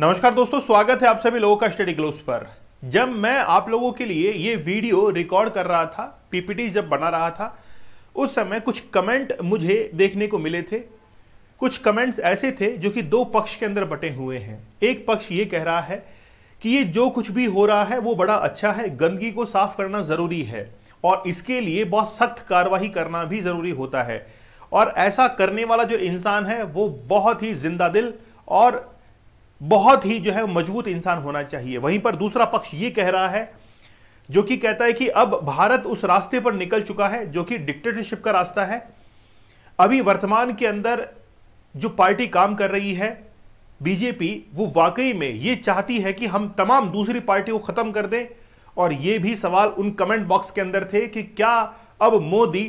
नमस्कार दोस्तों स्वागत है आप सभी लोगों का स्टडी ग्लोस पर जब मैं आप लोगों के लिए ये वीडियो रिकॉर्ड कर रहा था पीपीटी जब बना रहा था उस समय कुछ कमेंट मुझे देखने को मिले थे कुछ कमेंट्स ऐसे थे जो कि दो पक्ष के अंदर बटे हुए हैं एक पक्ष ये कह रहा है कि ये जो कुछ भी हो रहा है वो बड़ा अच्छा है गंदगी को साफ करना जरूरी है और इसके लिए बहुत सख्त कार्रवाई करना भी जरूरी होता है और ऐसा करने वाला जो इंसान है वो बहुत ही जिंदा दिल और बहुत ही जो है मजबूत इंसान होना चाहिए वहीं पर दूसरा पक्ष ये कह रहा है जो कि कहता है कि अब भारत उस रास्ते पर निकल चुका है जो कि डिक्टेटरशिप का रास्ता है अभी वर्तमान के अंदर जो पार्टी काम कर रही है बीजेपी वो वाकई में ये चाहती है कि हम तमाम दूसरी पार्टी को खत्म कर दें और ये भी सवाल उन कमेंट बॉक्स के अंदर थे कि क्या अब मोदी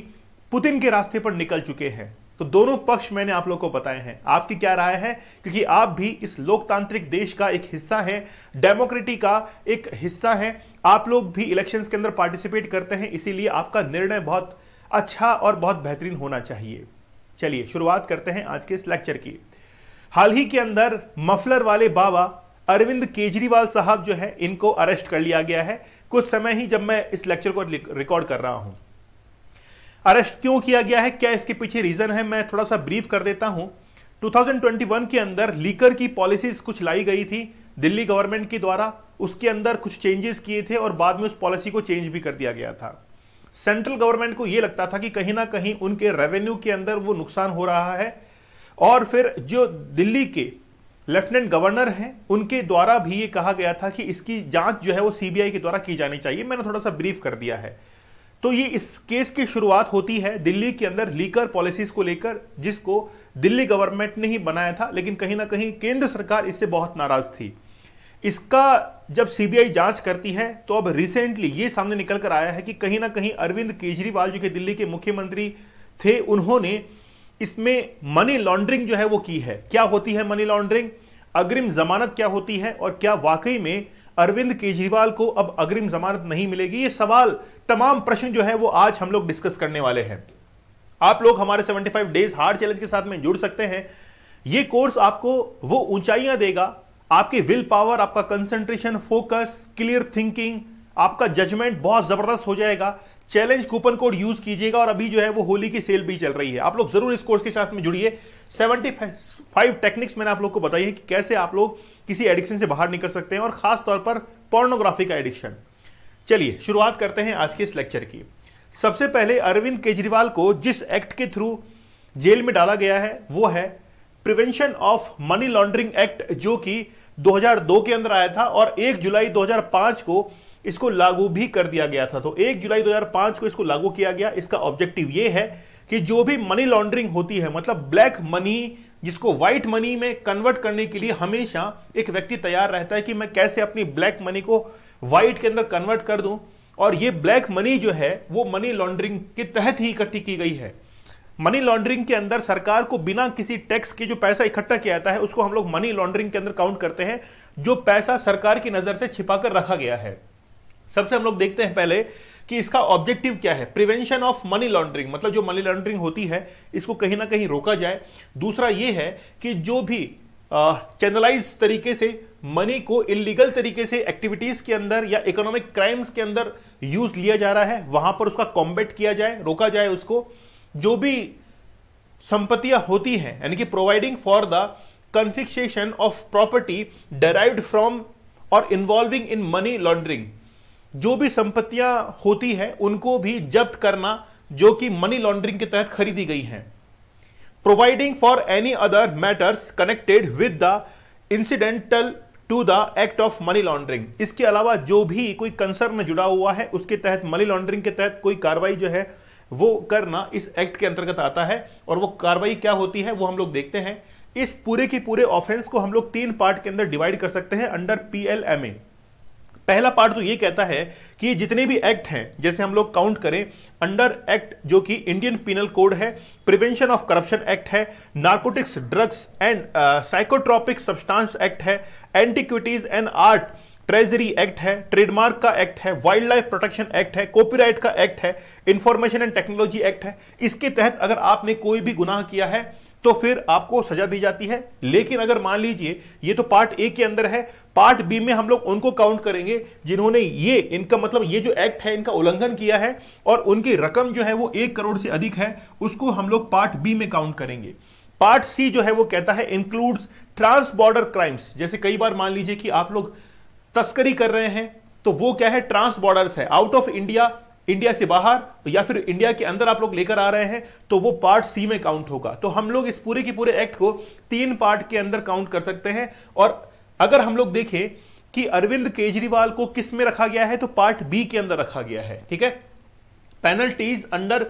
पुतिन के रास्ते पर निकल चुके हैं तो दोनों पक्ष मैंने आप लोग को बताए हैं आपकी क्या राय है क्योंकि आप भी इस लोकतांत्रिक देश का एक हिस्सा है डेमोक्रेटी का एक हिस्सा है आप लोग भी इलेक्शंस के अंदर पार्टिसिपेट करते हैं इसीलिए आपका निर्णय बहुत अच्छा और बहुत बेहतरीन होना चाहिए चलिए शुरुआत करते हैं आज के इस लेक्चर की हाल ही के अंदर मफलर वाले बाबा अरविंद केजरीवाल साहब जो है इनको अरेस्ट कर लिया गया है कुछ समय ही जब मैं इस लेक्चर को रिकॉर्ड कर रहा हूं अरेस्ट क्यों किया गया है क्या इसके पीछे रीजन है मैं थोड़ा सा ब्रीफ कर देता हूं 2021 के अंदर लीकर की पॉलिसीज कुछ लाई गई थी दिल्ली गवर्नमेंट के द्वारा उसके अंदर कुछ चेंजेस किए थे और बाद में उस पॉलिसी को चेंज भी कर दिया गया था सेंट्रल गवर्नमेंट को यह लगता था कि कहीं ना कहीं उनके रेवेन्यू के अंदर वो नुकसान हो रहा है और फिर जो दिल्ली के लेफ्टिनेंट गवर्नर हैं उनके द्वारा भी ये कहा गया था कि इसकी जांच जो है वो सीबीआई के द्वारा की जानी चाहिए मैंने थोड़ा सा ब्रीफ कर दिया है तो ये इस केस की शुरुआत होती है दिल्ली के अंदर लीकर पॉलिसीज को लेकर जिसको दिल्ली गवर्नमेंट ने ही बनाया था लेकिन कहीं ना कहीं केंद्र सरकार इससे बहुत नाराज थी इसका जब सीबीआई जांच करती है तो अब रिसेंटली ये सामने निकल कर आया है कि कहीं ना कहीं अरविंद केजरीवाल जो कि के दिल्ली के मुख्यमंत्री थे उन्होंने इसमें मनी लॉन्ड्रिंग जो है वो की है क्या होती है मनी लॉन्ड्रिंग अग्रिम जमानत क्या होती है और क्या वाकई में अरविंद केजरीवाल को अब अग्रिम जमानत नहीं मिलेगी ये सवाल तमाम प्रश्न जो है वो आज हम लोग डिस्कस करने वाले हैं आप लोग हमारे 75 डेज हार्ड चैलेंज के साथ में जुड़ सकते हैं ये कोर्स आपको वो ऊंचाइयां देगा आपके विल पावर आपका कंसंट्रेशन फोकस क्लियर थिंकिंग आपका जजमेंट बहुत जबरदस्त हो जाएगा चैलेंज कूपन कोड यूज कीजिएगा और अभी जो है वो होली की सेल भी चल रही है आप लोग जरूर इस कोर्स के साथ में जुड़िए 75 टेक्निक्स मैंने आप लोग को बताई है कि कैसे आप लोग किसी एडिक्शन से बाहर निकल सकते हैं और खास तौर पर पोर्नोग्राफी का एडिक्शन चलिए शुरुआत करते हैं आज के इस लेक्चर की सबसे पहले अरविंद केजरीवाल को जिस एक्ट के थ्रू जेल में डाला गया है वो है prevention of money laundering act जो कि 2002 के अंदर आया था और 1 जुलाई 2005 को इसको लागू भी कर दिया गया था तो 1 जुलाई 2005 को इसको लागू किया गया इसका ऑब्जेक्टिव यह है कि जो भी मनी लॉन्ड्रिंग होती है मतलब ब्लैक मनी जिसको व्हाइट मनी में कन्वर्ट करने के लिए हमेशा एक व्यक्ति तैयार रहता है कि मैं कैसे अपनी ब्लैक मनी को व्हाइट के अंदर कन्वर्ट कर दूं और ये ब्लैक मनी जो है वो मनी लॉन्ड्रिंग के तहत ही इकट्ठी की गई है मनी लॉन्ड्रिंग के अंदर सरकार को बिना किसी टैक्स के जो पैसा इकट्ठा किया जाता है उसको हम लोग मनी लॉन्ड्रिंग के अंदर काउंट करते हैं जो पैसा सरकार की नजर से छिपाकर रखा गया है सबसे हम लोग देखते हैं पहले कि इसका ऑब्जेक्टिव क्या है प्रिवेंशन ऑफ मनी लॉन्ड्रिंग मतलब जो मनी लॉन्ड्रिंग होती है इसको कहीं ना कहीं रोका जाए दूसरा यह है कि जो भी चैनलाइज तरीके से मनी को इलीगल तरीके से एक्टिविटीज के अंदर या इकोनॉमिक क्राइम्स के अंदर यूज लिया जा रहा है वहां पर उसका कॉम्बेट किया जाए रोका जाए उसको जो भी संपत्तियां होती हैं यानी कि providing for the confiscation of property derive from और इन्वॉल्विंग इन मनी लॉन्ड्रिंग जो भी संपत्तियां होती है उनको भी जब्त करना जो कि मनी लॉन्ड्रिंग के तहत खरीदी गई हैं providing for any other matters connected with the incidental to the act of money laundering इसके अलावा जो भी कोई कंसर्न में जुड़ा हुआ है उसके तहत मनी लॉन्ड्रिंग के तहत कोई कार्रवाई जो है वो करना इस एक्ट के अंतर्गत आता है और वो कार्रवाई क्या होती है वो हम लोग देखते हैं इस पूरे की पूरे ऑफेंस को हम लोग तीन पार्ट के अंदर डिवाइड कर सकते हैं under P L M A पहला पार्ट तो ये कहता है कि जितने भी एक्ट हैं जैसे हम लोग काउंट करें अंडर एक्ट जो कि इंडियन पिनल कोड है प्रिवेंशन ऑफ करप्शन एक्ट है narcotics drugs and psychotropic substance act है antiquities and art treasury act है ट्रेडमार्क का एक्ट है वाइल्ड लाइफ प्रोटेक्शन एक्ट है कॉपीराइट का एक्ट है इंफॉर्मेशन एंड टेक्नोलॉजी एक्ट है इसके तहत अगर आपने कोई भी गुनाह किया है तो फिर आपको सजा दी जाती है लेकिन अगर मान लीजिए ये तो पार्ट ए के अंदर है पार्ट बी में हम लोग उनको काउंट करेंगे जिन्होंने ये इनका मतलब ये जो एक्ट है इनका उल्लंघन किया है और उनकी रकम जो है वो एक करोड़ से अधिक है उसको हम लोग पार्ट बी में काउंट करेंगे पार्ट सी जो है वो कहता है इंक्लूड्स ट्रांस बॉर्डर क्राइम्स जैसे कई बार मान लीजिए कि आप लोग तस्करी कर रहे हैं तो वो क्या है ट्रांस बॉर्डर्स है आउट ऑफ इंडिया इंडिया से बाहर या फिर इंडिया के अंदर आप लोग लेकर आ रहे हैं तो वो पार्ट सी में काउंट होगा तो हम लोग इस पूरे के पूरे एक्ट को तीन पार्ट के अंदर काउंट कर सकते हैं और अगर हम लोग देखें कि अरविंद केजरीवाल को किस में रखा गया है तो पार्ट बी के अंदर रखा गया है ठीक है पेनल्टीज अंडर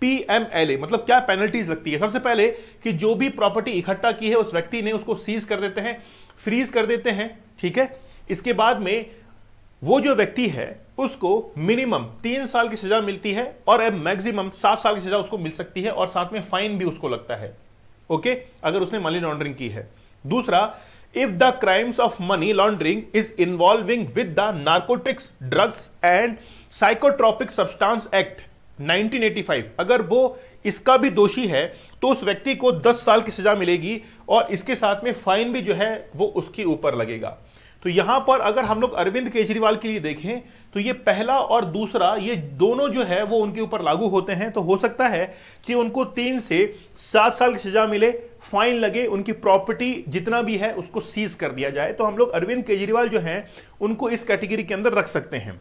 पीएमएलए मतलब क्या पेनल्टीज लगती है सबसे पहले कि जो भी प्रॉपर्टी इकट्ठा की है उस व्यक्ति ने उसको सीज कर देते हैं फ्रीज कर देते हैं ठीक है इसके बाद में वो जो व्यक्ति है उसको मिनिमम तीन साल की सजा मिलती है और अब मैक्सिमम सात साल की सजा उसको मिल सकती है और साथ में फाइन भी उसको लगता है ओके अगर उसने मनी लॉन्ड्रिंग की है दूसरा if the crimes of money laundering is involving with the narcotics drugs and psychotropic substance act 1985 अगर वो इसका भी दोषी है तो उस व्यक्ति को 10 साल की सजा मिलेगी और इसके साथ में फाइन भी जो है वो उसके ऊपर लगेगा तो यहां पर अगर हम लोग अरविंद केजरीवाल के लिए देखें तो ये पहला और दूसरा ये दोनों जो है वो उनके ऊपर लागू होते हैं तो हो सकता है कि उनको तीन से सात साल की सजा मिले फाइन लगे उनकी प्रॉपर्टी जितना भी है उसको सीज कर दिया जाए तो हम लोग अरविंद केजरीवाल जो हैं उनको इस कैटेगरी के अंदर रख सकते हैं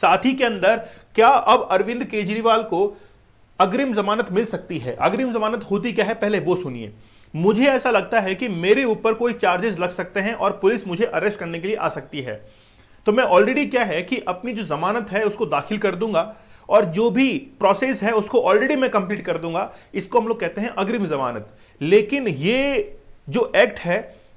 साथ ही के अंदर क्या अब अरविंद केजरीवाल को अग्रिम जमानत मिल सकती है अग्रिम जमानत होती क्या है पहले वो सुनिए मुझे ऐसा लगता है कि मेरे ऊपर कोई चार्जेस लग सकते हैं और पुलिस मुझे अरेस्ट करने के लिए आ सकती है तो मैं ऑलरेडी क्या है कि अपनी जो जमानत है उसको दाखिल कर दूंगा और जो भी प्रोसेस है उसको ऑलरेडी मैं कंप्लीट कर दूंगा इसको हम लोग कहते हैं अग्रिम जमानत लेकिन ये जो एक्ट है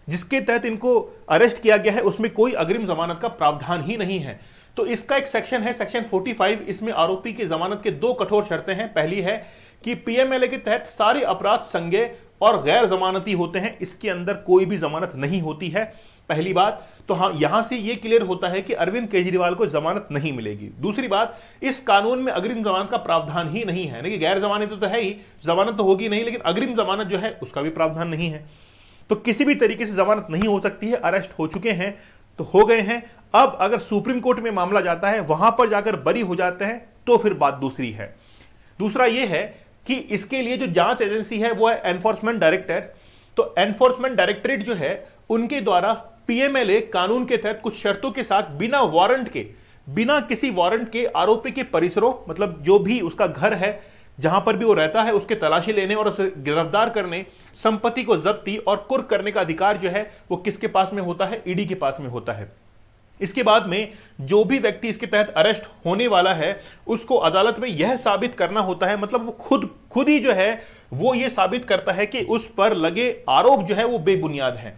जिसके तहत इनको अरेस्ट किया गया है उसमें कोई अग्रिम जमानत का प्रावधान ही नहीं है तो इसका एक सेक्शन है सेक्शन 45 इसमें आरोपी की जमानत के दो कठोर शर्तें हैं पहली है कि पीएमएलए के तहत सारे अपराध संज्ञा और गैर जमानती होते हैं इसके अंदर कोई भी जमानत नहीं होती है पहली बात तो हाँ यहां से यह क्लियर होता है कि अरविंद केजरीवाल को जमानत नहीं मिलेगी दूसरी बात इस कानून में अग्रिम जमानत का प्रावधान ही नहीं है कि गैर जमानत तो है ही जमानत तो होगी नहीं लेकिन अग्रिम जमानत जो है उसका भी प्रावधान नहीं है तो किसी भी तरीके से जमानत नहीं हो सकती है अरेस्ट हो चुके हैं तो हो गए हैं अब अगर सुप्रीम कोर्ट में मामला जाता है वहां पर जाकर बरी हो जाते हैं तो फिर बात दूसरी है दूसरा यह है कि इसके लिए जो जांच एजेंसी है वो है एनफोर्समेंट डायरेक्टर तो एनफोर्समेंट डायरेक्टरेट जो है उनके द्वारा पीएमएलए कानून के तहत कुछ शर्तों के साथ बिना वारंट के बिना किसी वारंट के आरोपी के परिसरों मतलब जो भी उसका घर है जहां पर भी वो रहता है उसके तलाशी लेने और उसे गिरफ्तार करने संपत्ति को जब्ती और कुर्क करने का अधिकार जो है वो किसके पास में होता है ईडी e के पास में होता है इसके बाद में जो भी व्यक्ति इसके तहत अरेस्ट होने वाला है उसको अदालत में यह साबित करना होता है मतलब वो खुद खुद ही जो है वो ये साबित करता है कि उस पर लगे आरोप जो है वो बेबुनियाद है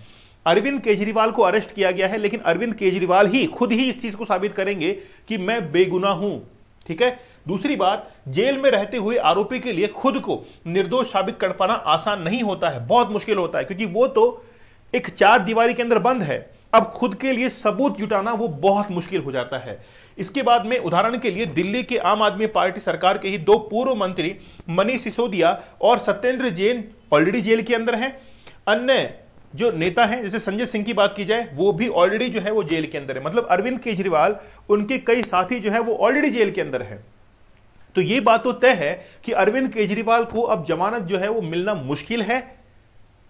अरविंद केजरीवाल को अरेस्ट किया गया है लेकिन अरविंद केजरीवाल ही खुद ही इस चीज को साबित करेंगे कि मैं बेगुना हूं ठीक है दूसरी बात जेल में रहते हुए आरोपी के लिए खुद को निर्दोष साबित कर पाना आसान नहीं होता है बहुत मुश्किल होता है क्योंकि वो तो एक चार दीवारी के अंदर बंद है अब खुद के लिए सबूत जुटाना वो बहुत मुश्किल हो जाता है इसके बाद में उदाहरण के लिए दिल्ली के आम आदमी पार्टी सरकार के ही दो पूर्व मंत्री मनीष सिसोदिया और सत्येंद्र जैन ऑलरेडी जेल के अंदर हैं अन्य जो नेता हैं जैसे संजय सिंह की बात की जाए वो भी ऑलरेडी जो है वो जेल के अंदर है मतलब अरविंद केजरीवाल उनके कई साथी जो है वो ऑलरेडी जेल के अंदर है तो ये बात तो तय है कि अरविंद केजरीवाल को अब जमानत जो है वो मिलना मुश्किल है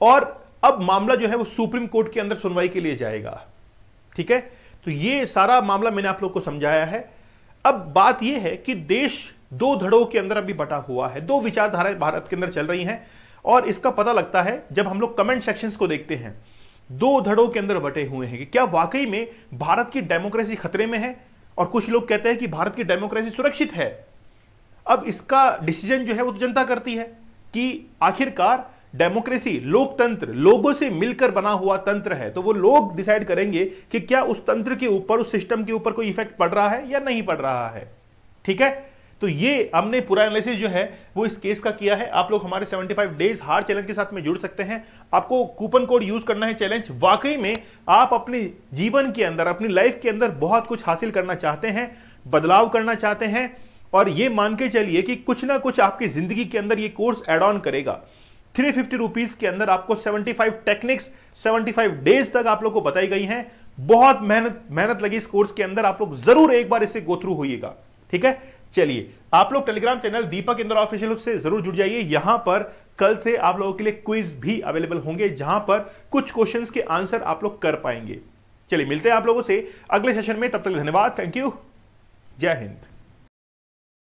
और अब मामला जो है वो सुप्रीम कोर्ट के अंदर सुनवाई के लिए जाएगा ठीक है तो ये सारा मामला मैंने आप लोग को समझाया है अब बात ये है कि देश दो धड़ों के अंदर अभी बटा हुआ है दो विचारधाराएं भारत के अंदर चल रही हैं और इसका पता लगता है जब हम लोग कमेंट सेक्शंस को देखते हैं दो धड़ों के अंदर बटे हुए हैं कि क्या वाकई में भारत की डेमोक्रेसी खतरे में है और कुछ लोग कहते हैं कि भारत की डेमोक्रेसी सुरक्षित है अब इसका डिसीजन जो है वो तो जनता करती है कि आखिरकार डेमोक्रेसी लोकतंत्र लोगों से मिलकर बना हुआ तंत्र है तो वो लोग डिसाइड करेंगे कि क्या उस तंत्र के ऊपर उस सिस्टम के ऊपर कोई इफेक्ट पड़ रहा है या नहीं पड़ रहा है ठीक है तो ये हमने पूरा एनालिसिस जो है वो इस केस का किया है आप लोग हमारे 75 डेज हार चैलेंज के साथ में जुड़ सकते हैं आपको कूपन कोड यूज करना है चैलेंज वाकई में आप अपने जीवन के अंदर अपनी लाइफ के अंदर बहुत कुछ हासिल करना चाहते हैं बदलाव करना चाहते हैं और ये मान के चलिए कि कुछ ना कुछ आपकी जिंदगी के अंदर ये कोर्स एड ऑन करेगा थ्री फिफ्टी रुपीज के अंदर आपको seventy five techniques seventy five days तक आप लोग को बताई गई हैं बहुत मेहनत मेहनत लगी इस कोर्स के अंदर आप लोग जरूर एक बार इसे गो थ्रू होइएगा ठीक है चलिए आप लोग Telegram channel Deepak Indore official से जरूर जुड़ जाइए यहां पर कल से आप लोगों के लिए क्विज भी अवेलेबल होंगे जहां पर कुछ क्वेश्चन के आंसर आप लोग कर पाएंगे चलिए मिलते हैं आप लोगों से अगले सेशन में तब तक धन्यवाद थैंक यू जय हिंद